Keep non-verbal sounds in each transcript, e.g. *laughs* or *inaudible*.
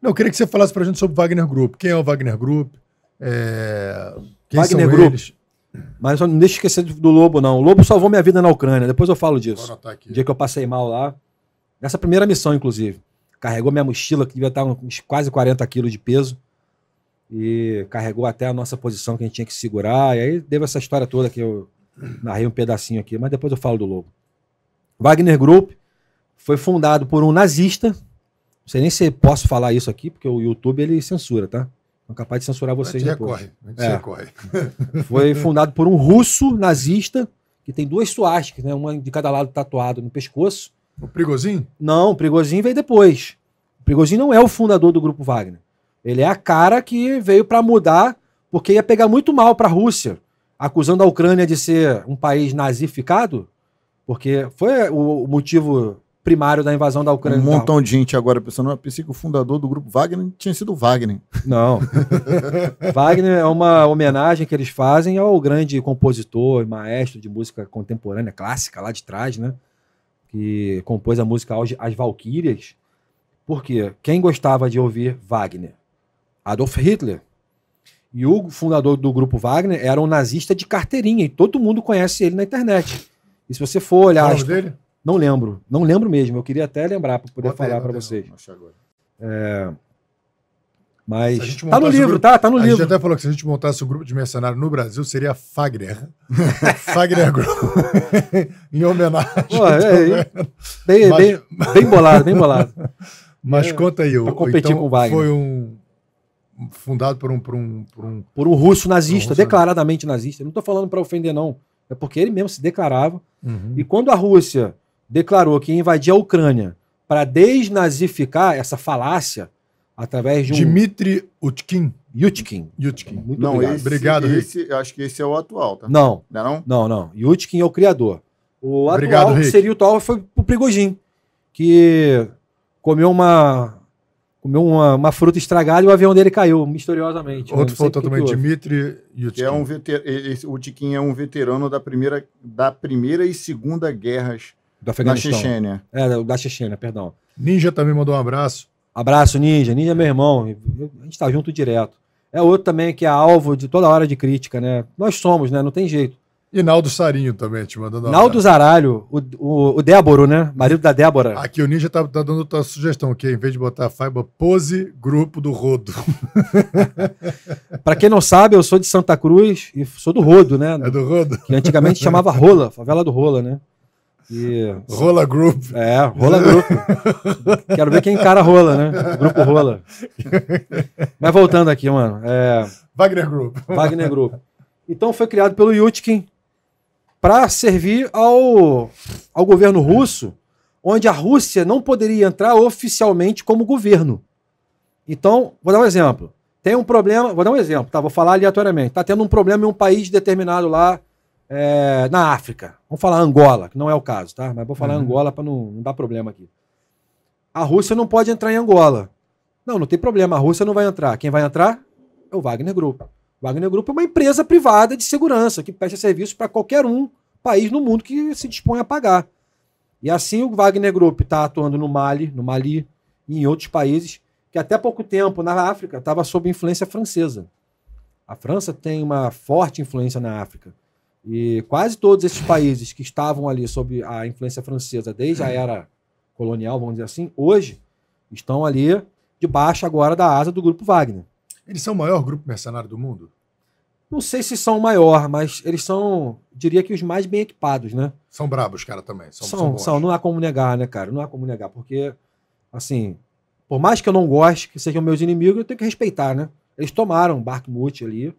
Não, eu queria que você falasse para a gente sobre o Wagner Group. Quem é o Wagner Group? É... Quem Wagner são Group. Eles? Mas não deixe esquecer do Lobo, não. O Lobo salvou minha vida na Ucrânia. Depois eu falo disso. O dia que eu passei mal lá. Nessa primeira missão, inclusive. Carregou minha mochila, que devia estar com quase 40 quilos de peso. E carregou até a nossa posição que a gente tinha que segurar. E aí teve essa história toda que eu narrei um pedacinho aqui. Mas depois eu falo do Lobo. Wagner Group foi fundado por um nazista não sei nem se posso falar isso aqui, porque o YouTube ele censura, tá? Não é capaz de censurar vocês a depois. Recorre, é. *laughs* Foi fundado por um russo nazista que tem duas suásticas, né? Uma de cada lado tatuado no pescoço. O Prigozhin? Não, o Prigozhin veio depois. O Prigozhin não é o fundador do grupo Wagner. Ele é a cara que veio para mudar, porque ia pegar muito mal para a Rússia, acusando a Ucrânia de ser um país nazificado, porque foi o motivo primário da invasão da Ucrânia. Um montão de gente agora pensando, eu pensei é que o fundador do grupo Wagner tinha sido Wagner. Não. *laughs* Wagner é uma homenagem que eles fazem ao grande compositor e maestro de música contemporânea, clássica, lá de trás, né? Que compôs a música As Valquírias. Porque quem gostava de ouvir Wagner? Adolf Hitler. E o fundador do grupo Wagner era um nazista de carteirinha, e todo mundo conhece ele na internet. E se você for olhar. Qual é dele? Não lembro, não lembro mesmo. Eu queria até lembrar para poder falar para vocês. É... Mas tá no livro, grupo, tá? Tá no a livro. A gente até falou que se a gente montasse um grupo de mercenários no Brasil, seria Fagner. *laughs* Fagner Group. *laughs* em homenagem. Pô, é, é, bem, mas... bem, bem, bolado, bem bolado. *laughs* Mas é, conta aí. Pra competir então, com o Wagner. Foi um... Fundado por um... Por um, por um, por um russo nazista, um russo declaradamente nazista. nazista. Não estou falando para ofender, não. É porque ele mesmo se declarava. Uhum. E quando a Rússia declarou que ia invadir a Ucrânia para desnazificar essa falácia através de um... Dmitry Utkin. Yutkin. Yutkin. Muito não, obrigado. Esse, obrigado, esse, Acho que esse é o atual, tá? Não. Não é não? Não, não. Yutkin é o criador. O atual obrigado, que seria o tal foi o Prigojin, que comeu uma comeu uma, uma fruta estragada e o avião dele caiu, misteriosamente. Né? Outro foi também, Dmitry é Yutkin. É um veter... Esse, o é um veterano da primeira, da primeira e segunda guerras do Afeganistão. É, da Chechênia. É, da Chechênia, perdão. Ninja também mandou um abraço. Abraço, Ninja. Ninja é meu irmão. A gente tá junto direto. É outro também que é alvo de toda hora de crítica, né? Nós somos, né? Não tem jeito. E Naldo Sarinho também, te mandando um Naldo Zaralho, o, o, o Déboro, né? Marido da Débora. Aqui o Ninja tá, tá dando outra sugestão, que em vez de botar a Faiba, pose grupo do Rodo. *laughs* Para quem não sabe, eu sou de Santa Cruz e sou do Rodo, né? É do Rodo? Que antigamente chamava Rola, favela do Rola, né? E... Rola Group. É, Rola Group. Quero ver quem encara Rola, né? grupo Rola. Mas voltando aqui, mano. É... Wagner Group. Wagner Group. Então foi criado pelo Yutkin para servir ao, ao governo russo, onde a Rússia não poderia entrar oficialmente como governo. Então, vou dar um exemplo. Tem um problema, vou dar um exemplo, tá? Vou falar aleatoriamente. Tá tendo um problema em um país determinado lá, é, na África. Vamos falar Angola, que não é o caso, tá? Mas vou falar uhum. Angola para não, não dar problema aqui. A Rússia não pode entrar em Angola. Não, não tem problema, a Rússia não vai entrar. Quem vai entrar é o Wagner Group. O Wagner Group é uma empresa privada de segurança que presta serviço para qualquer um país no mundo que se dispõe a pagar. E assim o Wagner Group está atuando no Mali, no Mali e em outros países que até pouco tempo na África estava sob influência francesa. A França tem uma forte influência na África. E quase todos esses países que estavam ali sob a influência francesa desde a era colonial, vamos dizer assim, hoje estão ali debaixo agora da asa do grupo Wagner. Eles são o maior grupo mercenário do mundo? Não sei se são o maior, mas eles são, diria que os mais bem equipados, né? São brabos, cara, também. São, são, são, são, não há como negar, né, cara? Não há como negar, porque, assim, por mais que eu não goste, que sejam meus inimigos, eu tenho que respeitar, né? Eles tomaram Barkmut ali,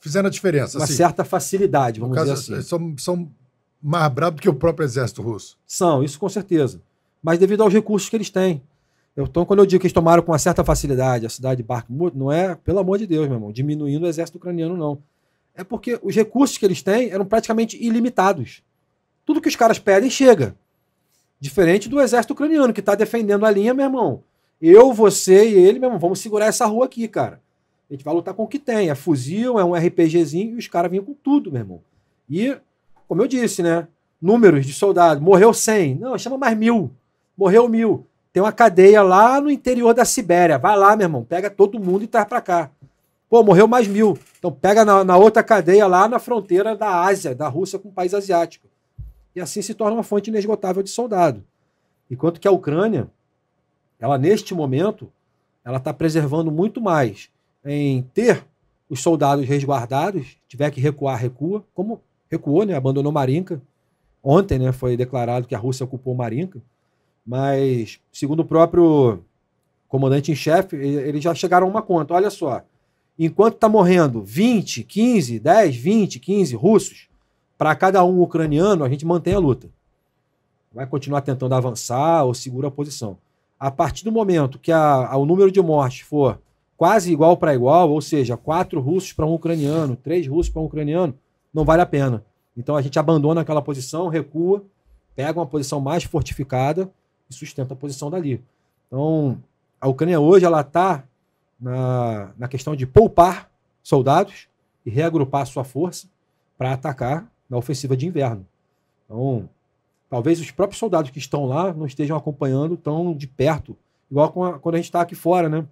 Fizeram a diferença. Uma assim, certa facilidade, vamos caso, dizer assim. São, são mais bravos que o próprio exército russo. São, isso com certeza. Mas devido aos recursos que eles têm. Então, quando eu digo que eles tomaram com uma certa facilidade a cidade de Bakhmut, não é, pelo amor de Deus, meu irmão, diminuindo o exército ucraniano, não. É porque os recursos que eles têm eram praticamente ilimitados. Tudo que os caras pedem chega. Diferente do exército ucraniano, que está defendendo a linha, meu irmão. Eu, você e ele, meu irmão, vamos segurar essa rua aqui, cara. A gente vai lutar com o que tem. É fuzil, é um RPGzinho e os caras vinham com tudo, meu irmão. E, como eu disse, né? Números de soldados. Morreu 100. Não, chama mais mil. Morreu mil. Tem uma cadeia lá no interior da Sibéria. Vai lá, meu irmão. Pega todo mundo e traz pra cá. Pô, morreu mais mil. Então pega na, na outra cadeia lá na fronteira da Ásia, da Rússia com o país asiático. E assim se torna uma fonte inesgotável de soldado. Enquanto que a Ucrânia, ela neste momento, ela está preservando muito mais em ter os soldados resguardados, tiver que recuar, recua, como recuou, né? abandonou Marinka. Ontem né, foi declarado que a Rússia ocupou Marinka, mas, segundo o próprio comandante em chefe, eles já chegaram a uma conta. Olha só, enquanto está morrendo 20, 15, 10, 20, 15 russos, para cada um ucraniano, a gente mantém a luta. Vai continuar tentando avançar ou segura a posição. A partir do momento que a, a, o número de mortes for quase igual para igual, ou seja, quatro russos para um ucraniano, três russos para um ucraniano, não vale a pena. Então a gente abandona aquela posição, recua, pega uma posição mais fortificada e sustenta a posição dali. Então a Ucrânia hoje ela está na, na questão de poupar soldados e reagrupar sua força para atacar na ofensiva de inverno. Então, talvez os próprios soldados que estão lá não estejam acompanhando tão de perto, igual a, quando a gente está aqui fora, né?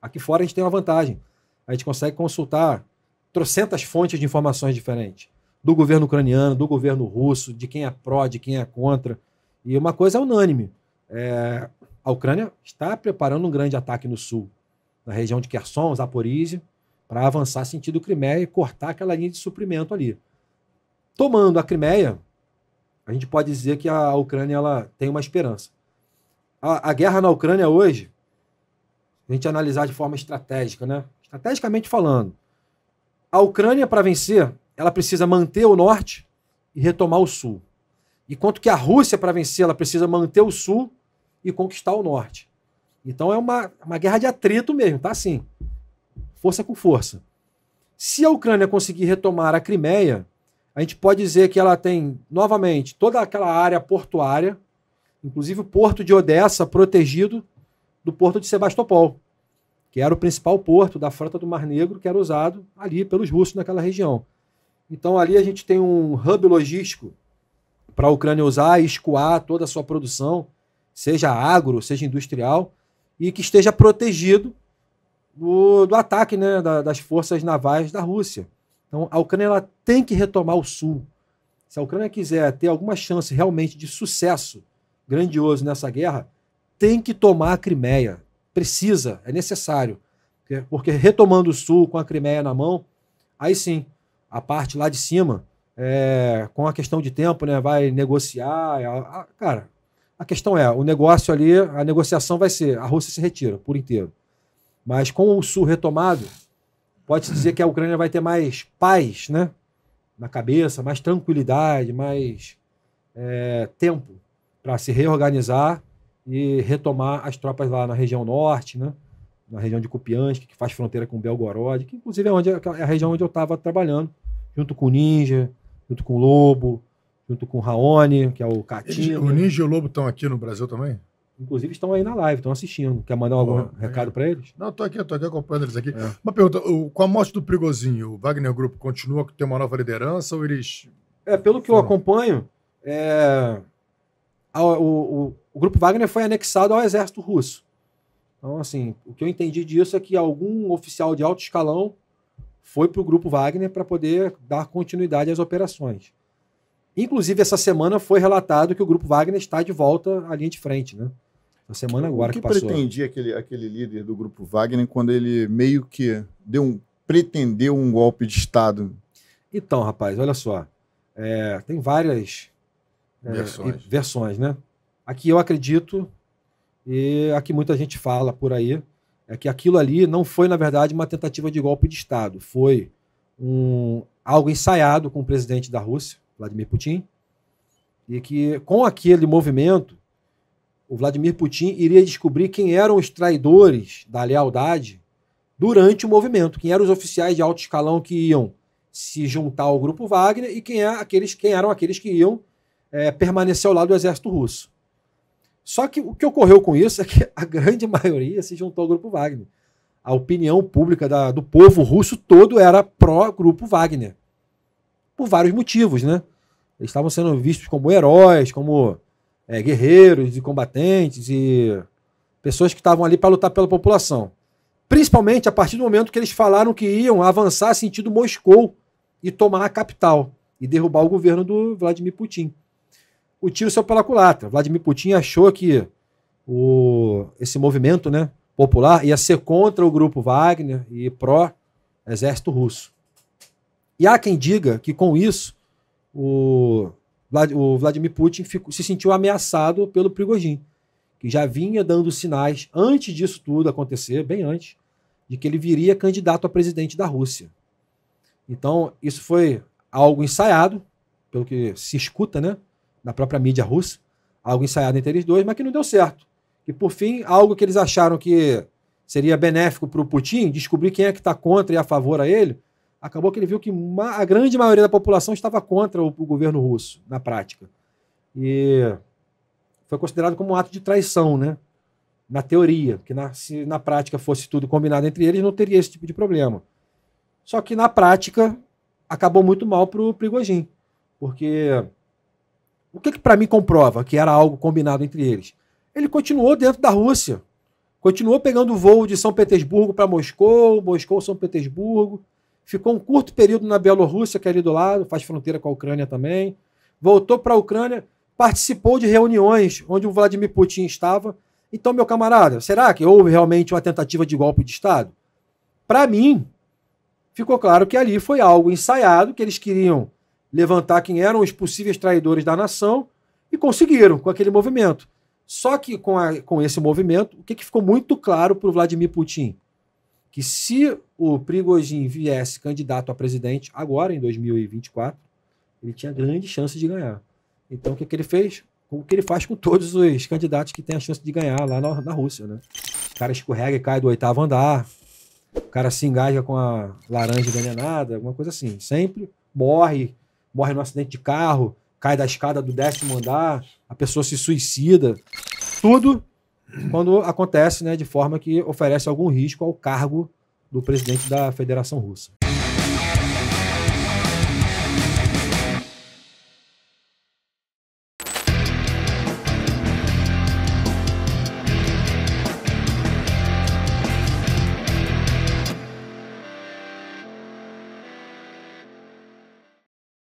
Aqui fora a gente tem uma vantagem. A gente consegue consultar trocentas fontes de informações diferentes. Do governo ucraniano, do governo russo, de quem é pró, de quem é contra. E uma coisa é unânime. É, a Ucrânia está preparando um grande ataque no sul, na região de Kherson, Zaporizhia, para avançar sentido Crimeia e cortar aquela linha de suprimento ali. Tomando a Crimeia, a gente pode dizer que a Ucrânia ela tem uma esperança. A, a guerra na Ucrânia hoje a gente analisar de forma estratégica, né? Estrategicamente falando, a Ucrânia, para vencer, ela precisa manter o norte e retomar o sul. Enquanto que a Rússia, para vencer, ela precisa manter o sul e conquistar o norte. Então é uma, uma guerra de atrito mesmo, tá assim. Força com força. Se a Ucrânia conseguir retomar a Crimeia, a gente pode dizer que ela tem, novamente, toda aquela área portuária, inclusive o porto de Odessa protegido do porto de Sebastopol, que era o principal porto da frota do Mar Negro, que era usado ali pelos russos naquela região. Então ali a gente tem um hub logístico para a Ucrânia usar e escoar toda a sua produção, seja agro, seja industrial, e que esteja protegido do, do ataque né, da, das forças navais da Rússia. Então a Ucrânia ela tem que retomar o sul. Se a Ucrânia quiser ter alguma chance realmente de sucesso grandioso nessa guerra, tem que tomar a Crimeia. Precisa, é necessário. Porque retomando o sul com a Crimeia na mão, aí sim, a parte lá de cima, é, com a questão de tempo, né, vai negociar. É, a, a, cara, a questão é: o negócio ali, a negociação vai ser, a Rússia se retira por inteiro. Mas com o sul retomado, pode-se dizer que a Ucrânia vai ter mais paz né, na cabeça, mais tranquilidade, mais é, tempo para se reorganizar e retomar as tropas lá na região norte, né? na região de Kupiansk, que faz fronteira com Belgorod, que inclusive é, onde, é a região onde eu estava trabalhando, junto com o Ninja, junto com o Lobo, junto com o Raoni, que é o Catinho. O Ninja e o Lobo estão aqui no Brasil também? Inclusive estão aí na live, estão assistindo. Quer mandar algum Bom, recado para eles? Não, estou aqui, estou aqui acompanhando eles aqui. É. Uma pergunta, o, com a morte do Prigozinho, o Wagner Grupo continua a ter uma nova liderança ou eles... É, pelo que Foram. eu acompanho, é, a, o o grupo Wagner foi anexado ao exército russo. Então, assim, o que eu entendi disso é que algum oficial de alto escalão foi para o grupo Wagner para poder dar continuidade às operações. Inclusive, essa semana foi relatado que o grupo Wagner está de volta à linha de frente, né? Na semana agora o que, que passou. O que pretendia aquele, aquele líder do grupo Wagner quando ele meio que deu um, pretendeu um golpe de Estado? Então, rapaz, olha só. É, tem várias é, versões, né? a que eu acredito e a que muita gente fala por aí, é que aquilo ali não foi, na verdade, uma tentativa de golpe de Estado. Foi um, algo ensaiado com o presidente da Rússia, Vladimir Putin, e que com aquele movimento, o Vladimir Putin iria descobrir quem eram os traidores da lealdade durante o movimento, quem eram os oficiais de alto escalão que iam se juntar ao grupo Wagner e quem, é aqueles, quem eram aqueles que iam é, permanecer ao lado do exército russo. Só que o que ocorreu com isso é que a grande *laughs* maioria se juntou ao grupo Wagner. A opinião pública da, do povo russo todo era pró-grupo Wagner. Por vários motivos, né? Eles estavam sendo vistos como heróis, como é, guerreiros e combatentes e pessoas que estavam ali para lutar pela população. Principalmente a partir do momento que eles falaram que iam avançar sentido Moscou e tomar a capital e derrubar o governo do Vladimir Putin o tiro saiu pela culatra. Vladimir Putin achou que o, esse movimento né, popular ia ser contra o grupo Wagner e pró-exército russo. E há quem diga que com isso o, o Vladimir Putin ficou, se sentiu ameaçado pelo Prigogine, que já vinha dando sinais, antes disso tudo acontecer, bem antes, de que ele viria candidato a presidente da Rússia. Então, isso foi algo ensaiado, pelo que se escuta, né? na própria mídia russa, algo ensaiado entre eles dois, mas que não deu certo. E por fim, algo que eles acharam que seria benéfico para o Putin, descobrir quem é que está contra e a favor a ele, acabou que ele viu que a grande maioria da população estava contra o, o governo russo, na prática. E foi considerado como um ato de traição, né? Na teoria, que na, se na prática fosse tudo combinado entre eles, não teria esse tipo de problema. Só que na prática acabou muito mal para o Prigojin, porque o que, que para mim comprova que era algo combinado entre eles? Ele continuou dentro da Rússia. Continuou pegando voo de São Petersburgo para Moscou, Moscou, São Petersburgo. Ficou um curto período na Bielorrússia, que é ali do lado, faz fronteira com a Ucrânia também. Voltou para a Ucrânia, participou de reuniões onde o Vladimir Putin estava. Então, meu camarada, será que houve realmente uma tentativa de golpe de Estado? Para mim, ficou claro que ali foi algo ensaiado, que eles queriam levantar quem eram os possíveis traidores da nação e conseguiram com aquele movimento. Só que com, a, com esse movimento, o que, que ficou muito claro para o Vladimir Putin? Que se o Prigozhin viesse candidato a presidente agora, em 2024, ele tinha grande chance de ganhar. Então, o que, que ele fez? O que ele faz com todos os candidatos que têm a chance de ganhar lá na, na Rússia, né? O cara escorrega e cai do oitavo andar, o cara se engaja com a laranja envenenada, alguma coisa assim. Sempre morre morre num acidente de carro, cai da escada do décimo andar, a pessoa se suicida. Tudo quando acontece né, de forma que oferece algum risco ao cargo do presidente da Federação Russa.